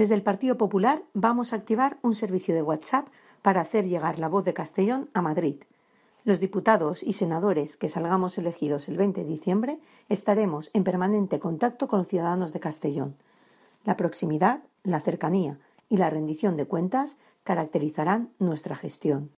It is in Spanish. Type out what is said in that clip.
Desde el Partido Popular vamos a activar un servicio de WhatsApp para hacer llegar la voz de Castellón a Madrid. Los diputados y senadores que salgamos elegidos el 20 de diciembre estaremos en permanente contacto con los ciudadanos de Castellón. La proximidad, la cercanía y la rendición de cuentas caracterizarán nuestra gestión.